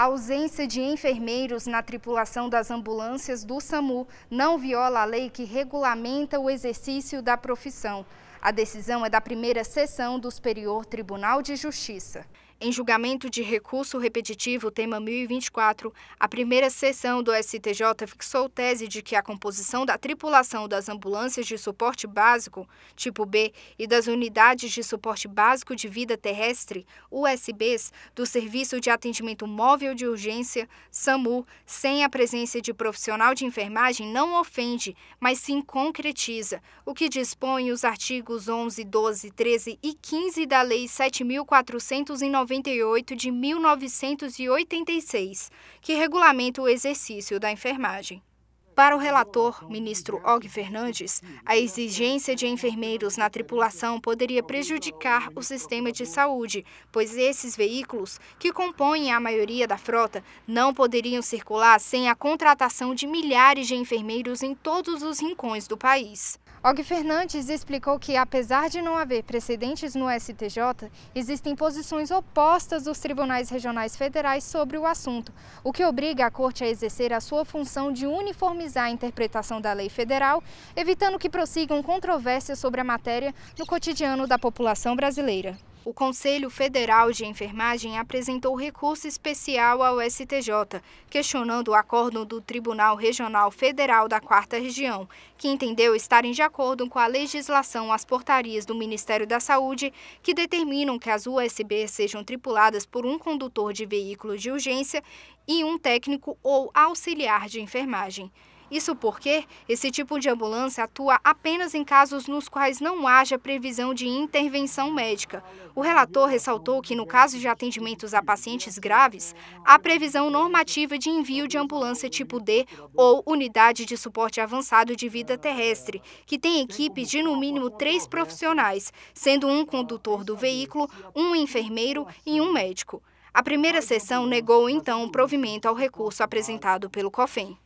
A ausência de enfermeiros na tripulação das ambulâncias do SAMU não viola a lei que regulamenta o exercício da profissão. A decisão é da primeira sessão do Superior Tribunal de Justiça. Em julgamento de recurso repetitivo, tema 1024, a primeira sessão do STJ fixou tese de que a composição da tripulação das ambulâncias de suporte básico, tipo B, e das unidades de suporte básico de vida terrestre, USBs, do Serviço de Atendimento Móvel de Urgência, SAMU, sem a presença de profissional de enfermagem não ofende, mas sim concretiza, o que dispõe os artigos 11, 12, 13 e 15 da Lei 7.490. 98 de 1986, que regulamenta o exercício da enfermagem. Para o relator, ministro Og Fernandes, a exigência de enfermeiros na tripulação poderia prejudicar o sistema de saúde, pois esses veículos, que compõem a maioria da frota, não poderiam circular sem a contratação de milhares de enfermeiros em todos os rincões do país. Og Fernandes explicou que, apesar de não haver precedentes no STJ, existem posições opostas dos tribunais regionais federais sobre o assunto, o que obriga a Corte a exercer a sua função de uniformizar a interpretação da lei federal, evitando que prossigam controvérsias sobre a matéria no cotidiano da população brasileira. O Conselho Federal de Enfermagem apresentou recurso especial ao STJ, questionando o acórdão do Tribunal Regional Federal da Quarta Região, que entendeu estarem de acordo com a legislação as portarias do Ministério da Saúde, que determinam que as USBs sejam tripuladas por um condutor de veículo de urgência e um técnico ou auxiliar de enfermagem. Isso porque esse tipo de ambulância atua apenas em casos nos quais não haja previsão de intervenção médica. O relator ressaltou que, no caso de atendimentos a pacientes graves, há previsão normativa de envio de ambulância tipo D ou unidade de suporte avançado de vida terrestre, que tem equipe de no mínimo três profissionais, sendo um condutor do veículo, um enfermeiro e um médico. A primeira sessão negou então o provimento ao recurso apresentado pelo COFEM.